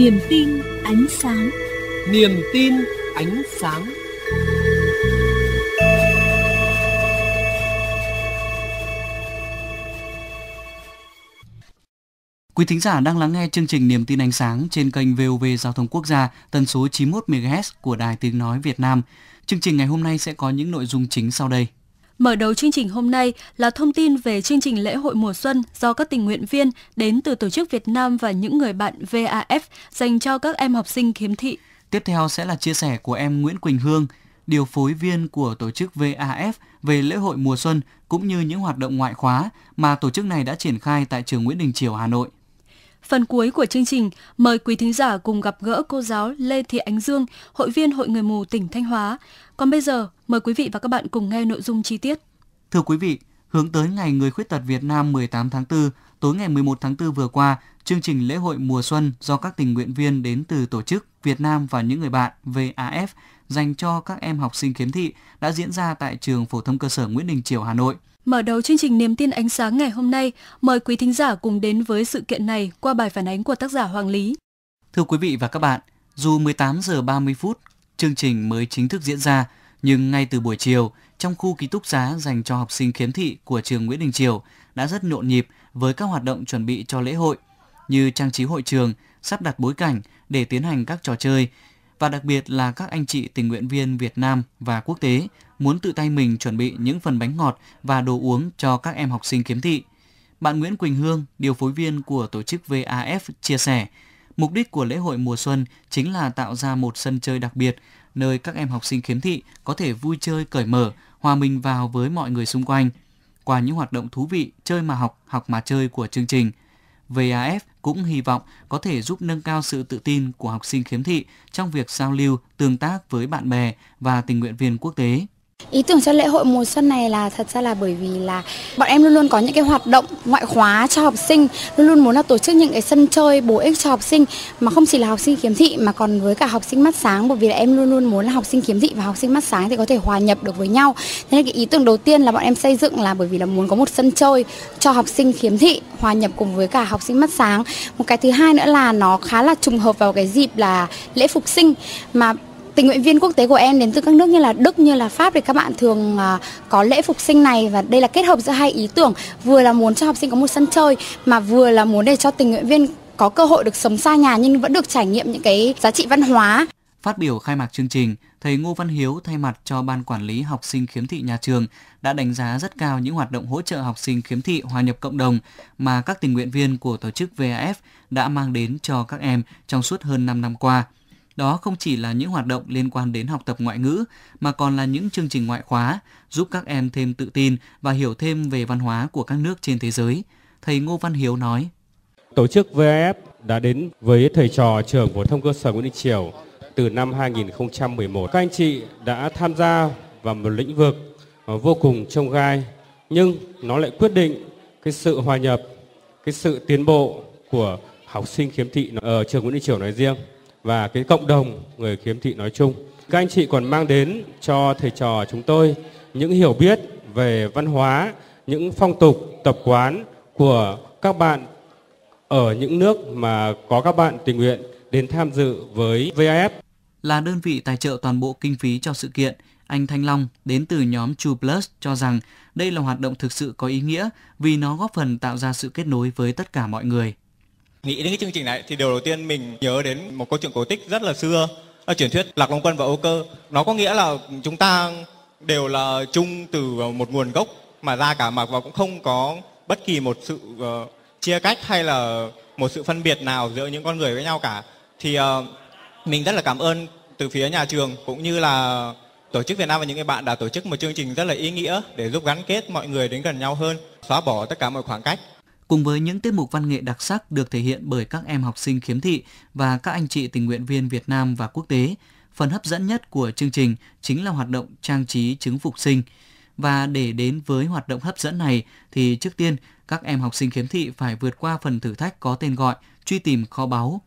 Niềm tin ánh sáng Niềm tin ánh sáng Quý thính giả đang lắng nghe chương trình Niềm tin ánh sáng trên kênh VOV Giao thông Quốc gia tần số 91 MHz của Đài Tiếng nói Việt Nam. Chương trình ngày hôm nay sẽ có những nội dung chính sau đây. Mở đầu chương trình hôm nay là thông tin về chương trình lễ hội mùa xuân do các tình nguyện viên đến từ tổ chức Việt Nam và những người bạn VAF dành cho các em học sinh khiếm thị. Tiếp theo sẽ là chia sẻ của em Nguyễn Quỳnh Hương, điều phối viên của tổ chức VAF về lễ hội mùa xuân cũng như những hoạt động ngoại khóa mà tổ chức này đã triển khai tại trường Nguyễn Đình Chiểu, Hà Nội. Phần cuối của chương trình, mời quý thính giả cùng gặp gỡ cô giáo Lê Thị Ánh Dương, hội viên Hội Người Mù tỉnh Thanh Hóa. Còn bây giờ, mời quý vị và các bạn cùng nghe nội dung chi tiết. Thưa quý vị, hướng tới Ngày Người Khuyết tật Việt Nam 18 tháng 4, tối ngày 11 tháng 4 vừa qua, chương trình lễ hội mùa xuân do các tình nguyện viên đến từ tổ chức Việt Nam và những người bạn VAF dành cho các em học sinh khiếm thị đã diễn ra tại trường phổ thông cơ sở Nguyễn Đình Triều, Hà Nội – Mở đầu chương trình Niềm tin ánh sáng ngày hôm nay, mời quý thính giả cùng đến với sự kiện này qua bài phản ánh của tác giả Hoàng Lý. Thưa quý vị và các bạn, dù 18 giờ 30 phút chương trình mới chính thức diễn ra, nhưng ngay từ buổi chiều, trong khu ký túc xá dành cho học sinh khiếm thị của trường Nguyễn Đình Triều đã rất nhộn nhịp với các hoạt động chuẩn bị cho lễ hội như trang trí hội trường, sắp đặt bối cảnh để tiến hành các trò chơi và đặc biệt là các anh chị tình nguyện viên Việt Nam và quốc tế muốn tự tay mình chuẩn bị những phần bánh ngọt và đồ uống cho các em học sinh kiếm thị. Bạn Nguyễn Quỳnh Hương, điều phối viên của tổ chức VAF chia sẻ, mục đích của lễ hội mùa xuân chính là tạo ra một sân chơi đặc biệt nơi các em học sinh khiếm thị có thể vui chơi cởi mở, hòa mình vào với mọi người xung quanh. Qua những hoạt động thú vị, chơi mà học, học mà chơi của chương trình, VAF cũng hy vọng có thể giúp nâng cao sự tự tin của học sinh khiếm thị trong việc giao lưu, tương tác với bạn bè và tình nguyện viên quốc tế. Ý tưởng cho lễ hội mùa xuân này là thật ra là bởi vì là bọn em luôn luôn có những cái hoạt động ngoại khóa cho học sinh, luôn luôn muốn là tổ chức những cái sân chơi bổ ích cho học sinh mà không chỉ là học sinh khiếm thị mà còn với cả học sinh mắt sáng bởi vì là em luôn luôn muốn là học sinh khiếm thị và học sinh mắt sáng thì có thể hòa nhập được với nhau. Thế nên cái ý tưởng đầu tiên là bọn em xây dựng là bởi vì là muốn có một sân chơi cho học sinh khiếm thị hòa nhập cùng với cả học sinh mắt sáng. Một cái thứ hai nữa là nó khá là trùng hợp vào cái dịp là lễ phục sinh mà Tình nguyện viên quốc tế của em đến từ các nước như là Đức như là Pháp thì các bạn thường à, có lễ phục sinh này và đây là kết hợp giữa hai ý tưởng vừa là muốn cho học sinh có một sân chơi mà vừa là muốn để cho tình nguyện viên có cơ hội được sống xa nhà nhưng vẫn được trải nghiệm những cái giá trị văn hóa. Phát biểu khai mạc chương trình, thầy Ngô Văn Hiếu thay mặt cho ban quản lý học sinh khiếm thị nhà trường đã đánh giá rất cao những hoạt động hỗ trợ học sinh khiếm thị hòa nhập cộng đồng mà các tình nguyện viên của tổ chức VAF đã mang đến cho các em trong suốt hơn 5 năm qua. Đó không chỉ là những hoạt động liên quan đến học tập ngoại ngữ, mà còn là những chương trình ngoại khóa giúp các em thêm tự tin và hiểu thêm về văn hóa của các nước trên thế giới. Thầy Ngô Văn Hiếu nói. Tổ chức VAF đã đến với thầy trò trường phổ thông cơ sở Nguyễn Đình Triều từ năm 2011. Các anh chị đã tham gia vào một lĩnh vực vô cùng trông gai, nhưng nó lại quyết định cái sự hòa nhập, cái sự tiến bộ của học sinh khiếm thị ở trường Nguyễn Đình Triều nói riêng và cái cộng đồng người khiếm thị nói chung. Các anh chị còn mang đến cho thầy trò chúng tôi những hiểu biết về văn hóa, những phong tục, tập quán của các bạn ở những nước mà có các bạn tình nguyện đến tham dự với VIF. Là đơn vị tài trợ toàn bộ kinh phí cho sự kiện, anh Thanh Long đến từ nhóm Chu Plus cho rằng đây là hoạt động thực sự có ý nghĩa vì nó góp phần tạo ra sự kết nối với tất cả mọi người. Nghĩ đến cái chương trình này thì điều đầu tiên mình nhớ đến một câu chuyện cổ tích rất là xưa, là truyền thuyết Lạc Long Quân và ô Cơ. Nó có nghĩa là chúng ta đều là chung từ một nguồn gốc mà ra cả mặc và cũng không có bất kỳ một sự uh, chia cách hay là một sự phân biệt nào giữa những con người với nhau cả. Thì uh, mình rất là cảm ơn từ phía nhà trường cũng như là tổ chức Việt Nam và những người bạn đã tổ chức một chương trình rất là ý nghĩa để giúp gắn kết mọi người đến gần nhau hơn, xóa bỏ tất cả mọi khoảng cách cùng với những tiết mục văn nghệ đặc sắc được thể hiện bởi các em học sinh khiếm thị và các anh chị tình nguyện viên Việt Nam và quốc tế. Phần hấp dẫn nhất của chương trình chính là hoạt động trang trí chứng phục sinh. Và để đến với hoạt động hấp dẫn này thì trước tiên các em học sinh khiếm thị phải vượt qua phần thử thách có tên gọi truy tìm kho báu.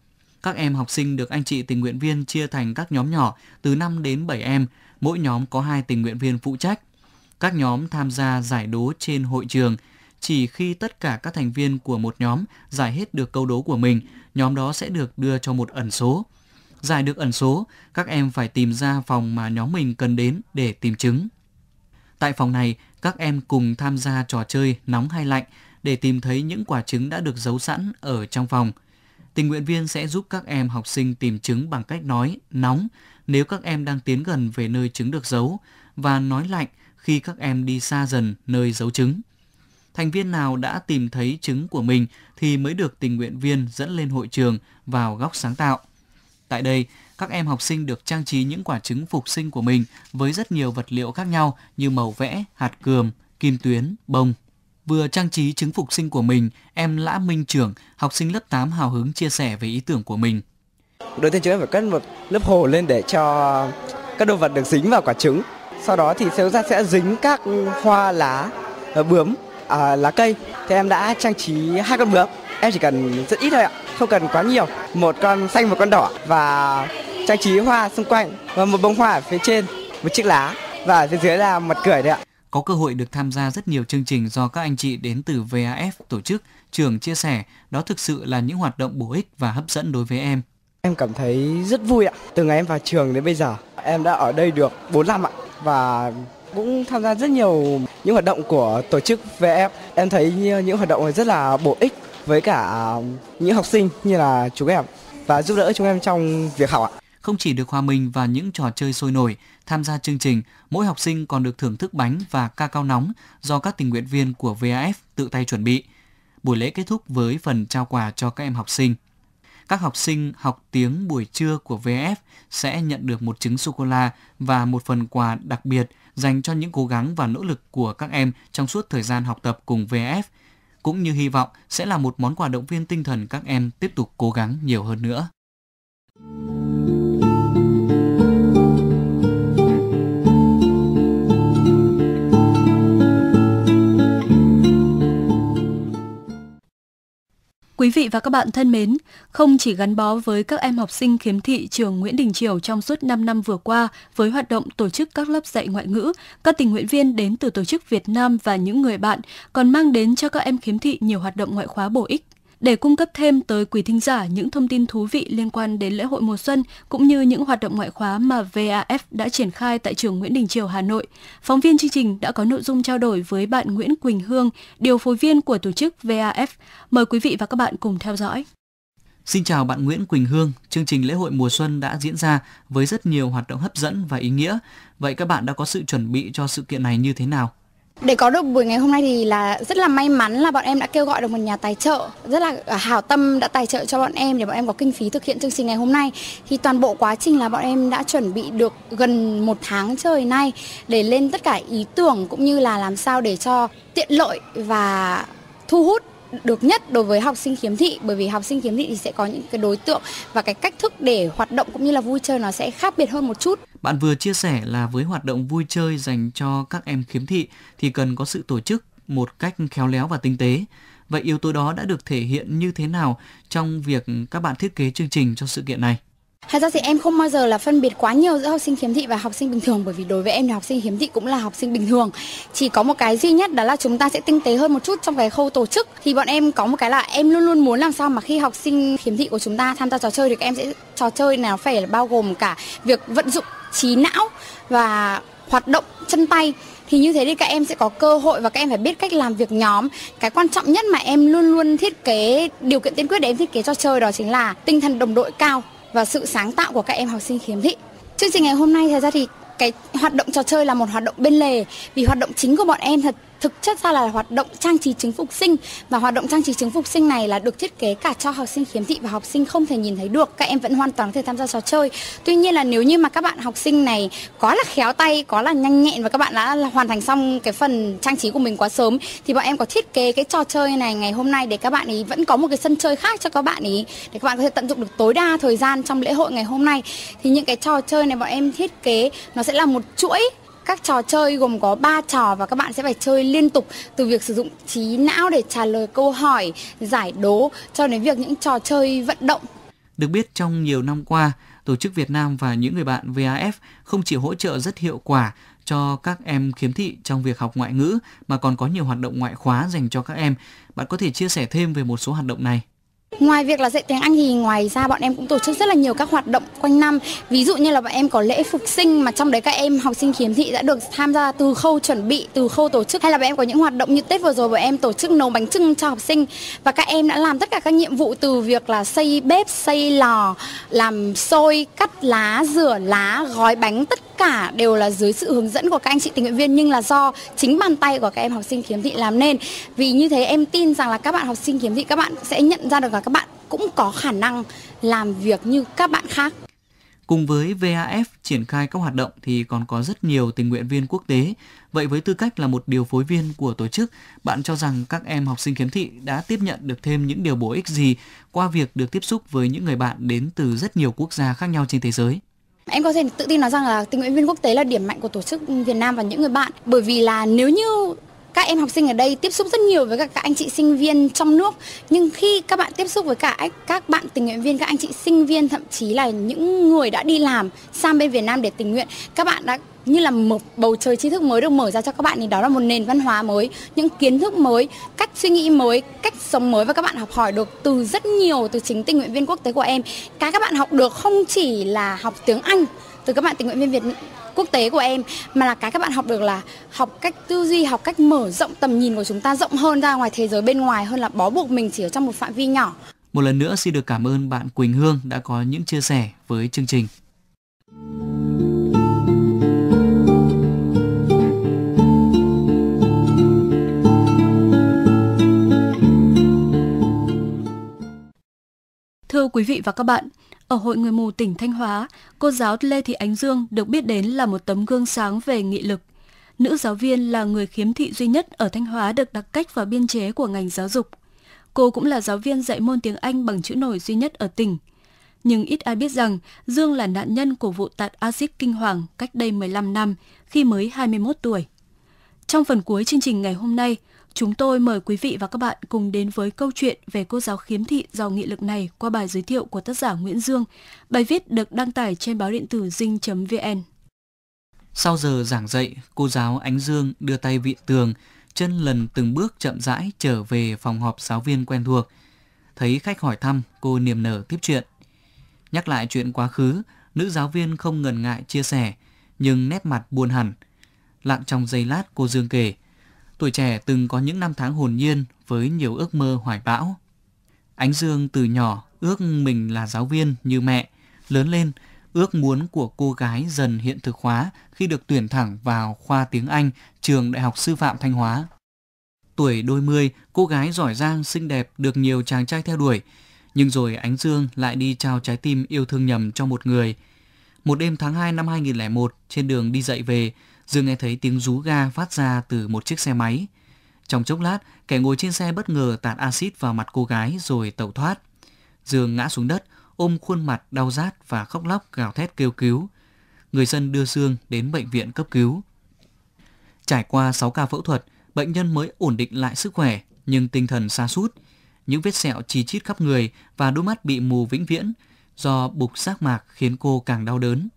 Các em học sinh được anh chị tình nguyện viên chia thành các nhóm nhỏ từ 5 đến 7 em, mỗi nhóm có 2 tình nguyện viên phụ trách. Các nhóm tham gia giải đố trên hội trường – chỉ khi tất cả các thành viên của một nhóm giải hết được câu đố của mình, nhóm đó sẽ được đưa cho một ẩn số. Giải được ẩn số, các em phải tìm ra phòng mà nhóm mình cần đến để tìm chứng. Tại phòng này, các em cùng tham gia trò chơi nóng hay lạnh để tìm thấy những quả trứng đã được giấu sẵn ở trong phòng. Tình nguyện viên sẽ giúp các em học sinh tìm trứng bằng cách nói nóng nếu các em đang tiến gần về nơi trứng được giấu và nói lạnh khi các em đi xa dần nơi giấu trứng thành viên nào đã tìm thấy trứng của mình thì mới được tình nguyện viên dẫn lên hội trường vào góc sáng tạo. Tại đây, các em học sinh được trang trí những quả trứng phục sinh của mình với rất nhiều vật liệu khác nhau như màu vẽ, hạt cườm, kim tuyến, bông. Vừa trang trí trứng phục sinh của mình, em Lã Minh Trưởng, học sinh lớp 8 hào hứng chia sẻ về ý tưởng của mình. Đầu tiên chúng em phải cất một lớp hồ lên để cho các đồ vật được dính vào quả trứng. Sau đó thì sẽ ra sẽ dính các hoa lá, ờ, bướm à, lá cây thì em đã trang trí hai con bướm em chỉ cần rất ít thôi ạ không cần quá nhiều một con xanh một con đỏ và trang trí hoa xung quanh và một bông hoa ở phía trên một chiếc lá và phía dưới là mặt cười đấy ạ có cơ hội được tham gia rất nhiều chương trình do các anh chị đến từ VAF tổ chức, trường chia sẻ, đó thực sự là những hoạt động bổ ích và hấp dẫn đối với em. Em cảm thấy rất vui ạ. Từ ngày em vào trường đến bây giờ, em đã ở đây được 4 năm ạ và cũng tham gia rất nhiều những hoạt động của tổ chức về em. Em thấy những hoạt động này rất là bổ ích với cả những học sinh như là chúng em và giúp đỡ chúng em trong việc học ạ. Không chỉ được hòa mình vào những trò chơi sôi nổi, tham gia chương trình, mỗi học sinh còn được thưởng thức bánh và ca cao nóng do các tình nguyện viên của VAF tự tay chuẩn bị. Buổi lễ kết thúc với phần trao quà cho các em học sinh. Các học sinh học tiếng buổi trưa của VAF sẽ nhận được một trứng sô-cô-la và một phần quà đặc biệt – dành cho những cố gắng và nỗ lực của các em trong suốt thời gian học tập cùng VF, cũng như hy vọng sẽ là một món quà động viên tinh thần các em tiếp tục cố gắng nhiều hơn nữa. Quý vị và các bạn thân mến, không chỉ gắn bó với các em học sinh khiếm thị trường Nguyễn Đình Triều trong suốt 5 năm vừa qua với hoạt động tổ chức các lớp dạy ngoại ngữ, các tình nguyện viên đến từ tổ chức Việt Nam và những người bạn còn mang đến cho các em khiếm thị nhiều hoạt động ngoại khóa bổ ích để cung cấp thêm tới quý thính giả những thông tin thú vị liên quan đến lễ hội mùa xuân cũng như những hoạt động ngoại khóa mà VAF đã triển khai tại trường Nguyễn Đình Triều Hà Nội. Phóng viên chương trình đã có nội dung trao đổi với bạn Nguyễn Quỳnh Hương, điều phối viên của tổ chức VAF. Mời quý vị và các bạn cùng theo dõi. Xin chào bạn Nguyễn Quỳnh Hương, chương trình lễ hội mùa xuân đã diễn ra với rất nhiều hoạt động hấp dẫn và ý nghĩa. Vậy các bạn đã có sự chuẩn bị cho sự kiện này như thế nào? Để có được buổi ngày hôm nay thì là rất là may mắn là bọn em đã kêu gọi được một nhà tài trợ rất là à, hào tâm đã tài trợ cho bọn em để bọn em có kinh phí thực hiện chương trình ngày hôm nay. Thì toàn bộ quá trình là bọn em đã chuẩn bị được gần một tháng trời nay để lên tất cả ý tưởng cũng như là làm sao để cho tiện lợi và thu hút được nhất đối với học sinh khiếm thị bởi vì học sinh khiếm thị thì sẽ có những cái đối tượng và cái cách thức để hoạt động cũng như là vui chơi nó sẽ khác biệt hơn một chút. Bạn vừa chia sẻ là với hoạt động vui chơi dành cho các em khiếm thị thì cần có sự tổ chức một cách khéo léo và tinh tế. Vậy yếu tố đó đã được thể hiện như thế nào trong việc các bạn thiết kế chương trình cho sự kiện này? Thật ra thì em không bao giờ là phân biệt quá nhiều giữa học sinh khiếm thị và học sinh bình thường bởi vì đối với em thì học sinh khiếm thị cũng là học sinh bình thường. Chỉ có một cái duy nhất đó là chúng ta sẽ tinh tế hơn một chút trong cái khâu tổ chức. Thì bọn em có một cái là em luôn luôn muốn làm sao mà khi học sinh khiếm thị của chúng ta tham gia trò chơi thì các em sẽ trò chơi nào phải là bao gồm cả việc vận dụng trí não và hoạt động chân tay thì như thế thì các em sẽ có cơ hội và các em phải biết cách làm việc nhóm cái quan trọng nhất mà em luôn luôn thiết kế điều kiện tiên quyết để em thiết kế trò chơi đó chính là tinh thần đồng đội cao và sự sáng tạo của các em học sinh khiếm thị. Chương trình ngày hôm nay thật ra thì cái hoạt động trò chơi là một hoạt động bên lề vì hoạt động chính của bọn em thật thực chất ra là hoạt động trang trí chứng phục sinh và hoạt động trang trí chứng phục sinh này là được thiết kế cả cho học sinh khiếm thị và học sinh không thể nhìn thấy được các em vẫn hoàn toàn có thể tham gia trò chơi tuy nhiên là nếu như mà các bạn học sinh này có là khéo tay có là nhanh nhẹn và các bạn đã hoàn thành xong cái phần trang trí của mình quá sớm thì bọn em có thiết kế cái trò chơi này ngày hôm nay để các bạn ấy vẫn có một cái sân chơi khác cho các bạn ấy để các bạn có thể tận dụng được tối đa thời gian trong lễ hội ngày hôm nay thì những cái trò chơi này bọn em thiết kế nó sẽ là một chuỗi các trò chơi gồm có 3 trò và các bạn sẽ phải chơi liên tục từ việc sử dụng trí não để trả lời câu hỏi, giải đố cho đến việc những trò chơi vận động. Được biết trong nhiều năm qua, tổ chức Việt Nam và những người bạn VAF không chỉ hỗ trợ rất hiệu quả cho các em khiếm thị trong việc học ngoại ngữ mà còn có nhiều hoạt động ngoại khóa dành cho các em. Bạn có thể chia sẻ thêm về một số hoạt động này. Ngoài việc là dạy tiếng Anh thì ngoài ra bọn em cũng tổ chức rất là nhiều các hoạt động quanh năm. Ví dụ như là bọn em có lễ phục sinh mà trong đấy các em học sinh khiếm thị đã được tham gia từ khâu chuẩn bị, từ khâu tổ chức hay là bọn em có những hoạt động như Tết vừa rồi bọn em tổ chức nấu bánh trưng cho học sinh và các em đã làm tất cả các nhiệm vụ từ việc là xây bếp, xây lò, làm xôi, cắt lá, rửa lá, gói bánh tất cả đều là dưới sự hướng dẫn của các anh chị tình nguyện viên nhưng là do chính bàn tay của các em học sinh khiếm thị làm nên. Vì như thế em tin rằng là các bạn học sinh khiếm thị các bạn sẽ nhận ra được là các bạn cũng có khả năng làm việc như các bạn khác. Cùng với VAF triển khai các hoạt động thì còn có rất nhiều tình nguyện viên quốc tế. Vậy với tư cách là một điều phối viên của tổ chức, bạn cho rằng các em học sinh khiếm thị đã tiếp nhận được thêm những điều bổ ích gì qua việc được tiếp xúc với những người bạn đến từ rất nhiều quốc gia khác nhau trên thế giới? Em có thể tự tin nói rằng là tình nguyện viên quốc tế là điểm mạnh của tổ chức Việt Nam và những người bạn bởi vì là nếu như các em học sinh ở đây tiếp xúc rất nhiều với các anh chị sinh viên trong nước nhưng khi các bạn tiếp xúc với cả các bạn tình nguyện viên các anh chị sinh viên thậm chí là những người đã đi làm sang bên Việt Nam để tình nguyện các bạn đã như là một bầu trời tri thức mới được mở ra cho các bạn thì đó là một nền văn hóa mới, những kiến thức mới, cách suy nghĩ mới, cách sống mới và các bạn học hỏi được từ rất nhiều từ chính tình nguyện viên quốc tế của em. Cái các bạn học được không chỉ là học tiếng Anh từ các bạn tình nguyện viên Việt quốc tế của em mà là cái các bạn học được là học cách tư duy học cách mở rộng tầm nhìn của chúng ta rộng hơn ra ngoài thế giới bên ngoài hơn là bó buộc mình chỉ ở trong một phạm vi nhỏ một lần nữa xin được cảm ơn bạn Quỳnh Hương đã có những chia sẻ với chương trình Thưa quý vị và các bạn, ở Hội Người Mù tỉnh Thanh Hóa, cô giáo Lê Thị Ánh Dương được biết đến là một tấm gương sáng về nghị lực. Nữ giáo viên là người khiếm thị duy nhất ở Thanh Hóa được đặc cách vào biên chế của ngành giáo dục. Cô cũng là giáo viên dạy môn tiếng Anh bằng chữ nổi duy nhất ở tỉnh. Nhưng ít ai biết rằng Dương là nạn nhân của vụ tạt axit kinh hoàng cách đây 15 năm khi mới 21 tuổi. Trong phần cuối chương trình ngày hôm nay, Chúng tôi mời quý vị và các bạn cùng đến với câu chuyện về cô giáo khiếm thị giàu nghị lực này qua bài giới thiệu của tác giả Nguyễn Dương. Bài viết được đăng tải trên báo điện tử dinh.vn. Sau giờ giảng dạy, cô giáo Ánh Dương đưa tay vịn tường, chân lần từng bước chậm rãi trở về phòng họp giáo viên quen thuộc. Thấy khách hỏi thăm, cô niềm nở tiếp chuyện. Nhắc lại chuyện quá khứ, nữ giáo viên không ngần ngại chia sẻ, nhưng nét mặt buồn hẳn. Lặng trong giây lát cô Dương kể, Tuổi trẻ từng có những năm tháng hồn nhiên với nhiều ước mơ hoài bão. Ánh Dương từ nhỏ ước mình là giáo viên như mẹ, lớn lên ước muốn của cô gái dần hiện thực hóa khi được tuyển thẳng vào khoa tiếng Anh trường Đại học Sư phạm Thanh Hóa. Tuổi đôi mươi, cô gái giỏi giang, xinh đẹp được nhiều chàng trai theo đuổi, nhưng rồi Ánh Dương lại đi trao trái tim yêu thương nhầm cho một người. Một đêm tháng 2 năm 2001, trên đường đi dạy về, Dương nghe thấy tiếng rú ga phát ra từ một chiếc xe máy. Trong chốc lát, kẻ ngồi trên xe bất ngờ tạt axit vào mặt cô gái rồi tẩu thoát. Dương ngã xuống đất, ôm khuôn mặt đau rát và khóc lóc gào thét kêu cứu. Người dân đưa Dương đến bệnh viện cấp cứu. Trải qua 6 ca phẫu thuật, bệnh nhân mới ổn định lại sức khỏe, nhưng tinh thần sa sút Những vết sẹo chi chít khắp người và đôi mắt bị mù vĩnh viễn do bục giác mạc khiến cô càng đau đớn.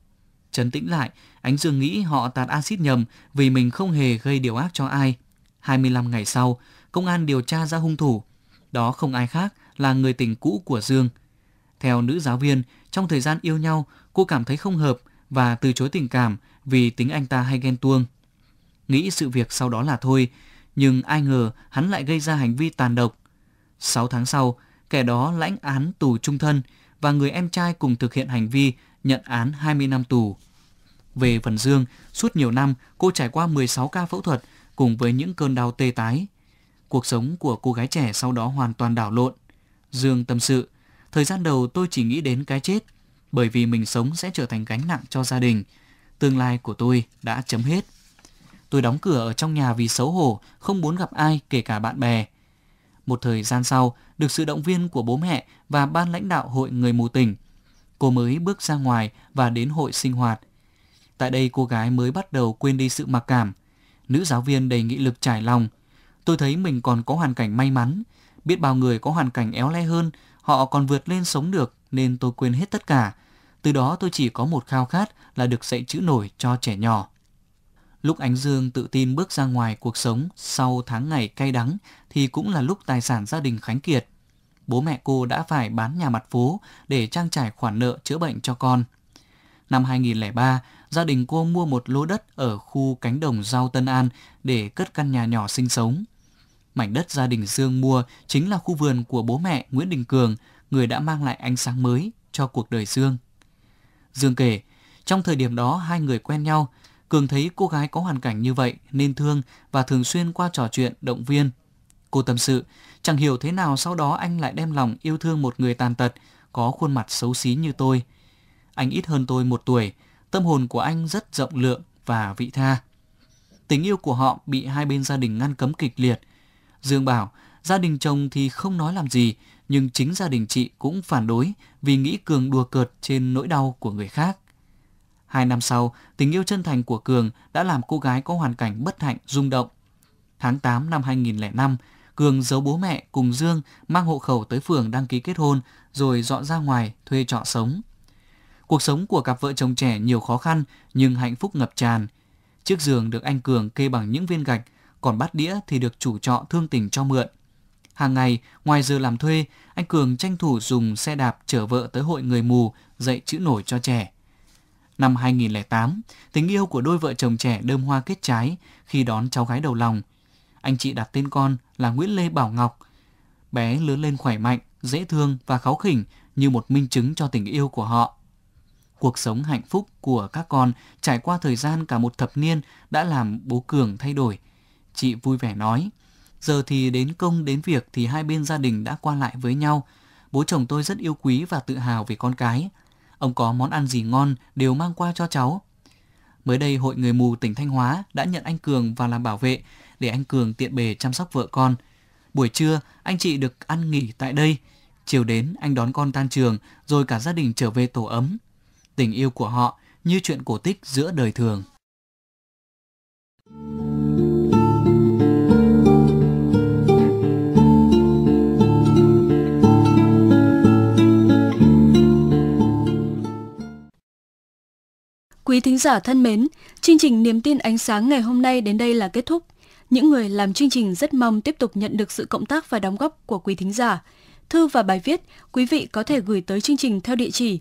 Trấn tĩnh lại, Ánh Dương nghĩ họ tạt axit nhầm vì mình không hề gây điều ác cho ai. 25 ngày sau, công an điều tra ra hung thủ. Đó không ai khác là người tình cũ của Dương. Theo nữ giáo viên, trong thời gian yêu nhau, cô cảm thấy không hợp và từ chối tình cảm vì tính anh ta hay ghen tuông. Nghĩ sự việc sau đó là thôi, nhưng ai ngờ hắn lại gây ra hành vi tàn độc. 6 tháng sau, kẻ đó lãnh án tù trung thân và người em trai cùng thực hiện hành vi nhận án 20 năm tù. Về phần Dương, suốt nhiều năm cô trải qua 16 ca phẫu thuật cùng với những cơn đau tê tái. Cuộc sống của cô gái trẻ sau đó hoàn toàn đảo lộn. Dương tâm sự, thời gian đầu tôi chỉ nghĩ đến cái chết, bởi vì mình sống sẽ trở thành gánh nặng cho gia đình. Tương lai của tôi đã chấm hết. Tôi đóng cửa ở trong nhà vì xấu hổ, không muốn gặp ai kể cả bạn bè. Một thời gian sau, được sự động viên của bố mẹ và ban lãnh đạo hội người mù tỉnh, cô mới bước ra ngoài và đến hội sinh hoạt – Tại đây cô gái mới bắt đầu quên đi sự mặc cảm. Nữ giáo viên đầy nghị lực trải lòng. Tôi thấy mình còn có hoàn cảnh may mắn. Biết bao người có hoàn cảnh éo le hơn, họ còn vượt lên sống được nên tôi quên hết tất cả. Từ đó tôi chỉ có một khao khát là được dạy chữ nổi cho trẻ nhỏ. Lúc Ánh Dương tự tin bước ra ngoài cuộc sống sau tháng ngày cay đắng thì cũng là lúc tài sản gia đình khánh kiệt. Bố mẹ cô đã phải bán nhà mặt phố để trang trải khoản nợ chữa bệnh cho con. Năm 2003, gia đình cô mua một lô đất ở khu cánh đồng Giao Tân An để cất căn nhà nhỏ sinh sống. Mảnh đất gia đình Dương mua chính là khu vườn của bố mẹ Nguyễn Đình Cường, người đã mang lại ánh sáng mới cho cuộc đời Dương. Dương kể, trong thời điểm đó hai người quen nhau, Cường thấy cô gái có hoàn cảnh như vậy nên thương và thường xuyên qua trò chuyện động viên. Cô tâm sự, chẳng hiểu thế nào sau đó anh lại đem lòng yêu thương một người tàn tật, có khuôn mặt xấu xí như tôi. Anh ít hơn tôi một tuổi, Tâm hồn của anh rất rộng lượng và vị tha. Tình yêu của họ bị hai bên gia đình ngăn cấm kịch liệt. Dương bảo, gia đình chồng thì không nói làm gì, nhưng chính gia đình chị cũng phản đối vì nghĩ Cường đùa cợt trên nỗi đau của người khác. Hai năm sau, tình yêu chân thành của Cường đã làm cô gái có hoàn cảnh bất hạnh rung động. Tháng 8 năm 2005, Cường giấu bố mẹ cùng Dương mang hộ khẩu tới phường đăng ký kết hôn rồi dọn ra ngoài thuê trọ sống. Cuộc sống của cặp vợ chồng trẻ nhiều khó khăn nhưng hạnh phúc ngập tràn. Chiếc giường được anh Cường kê bằng những viên gạch, còn bát đĩa thì được chủ trọ thương tình cho mượn. Hàng ngày, ngoài giờ làm thuê, anh Cường tranh thủ dùng xe đạp chở vợ tới hội người mù dạy chữ nổi cho trẻ. Năm 2008, tình yêu của đôi vợ chồng trẻ đơm hoa kết trái khi đón cháu gái đầu lòng. Anh chị đặt tên con là Nguyễn Lê Bảo Ngọc. Bé lớn lên khỏe mạnh, dễ thương và kháu khỉnh như một minh chứng cho tình yêu của họ cuộc sống hạnh phúc của các con trải qua thời gian cả một thập niên đã làm bố Cường thay đổi. Chị vui vẻ nói, giờ thì đến công đến việc thì hai bên gia đình đã qua lại với nhau. Bố chồng tôi rất yêu quý và tự hào về con cái. Ông có món ăn gì ngon đều mang qua cho cháu. Mới đây Hội Người Mù tỉnh Thanh Hóa đã nhận anh Cường và làm bảo vệ để anh Cường tiện bề chăm sóc vợ con. Buổi trưa anh chị được ăn nghỉ tại đây. Chiều đến anh đón con tan trường rồi cả gia đình trở về tổ ấm tình yêu của họ như chuyện cổ tích giữa đời thường. Quý thính giả thân mến, chương trình Niềm tin ánh sáng ngày hôm nay đến đây là kết thúc. Những người làm chương trình rất mong tiếp tục nhận được sự cộng tác và đóng góp của quý thính giả. Thư và bài viết, quý vị có thể gửi tới chương trình theo địa chỉ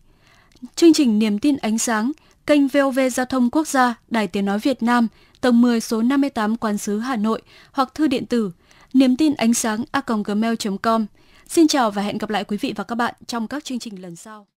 Chương trình Niềm tin ánh sáng, kênh VOV Giao thông Quốc gia, Đài Tiếng Nói Việt Nam, tầng 10 số 58 Quán sứ Hà Nội hoặc thư điện tử niềm tin ánh sáng a gmail.com. Xin chào và hẹn gặp lại quý vị và các bạn trong các chương trình lần sau.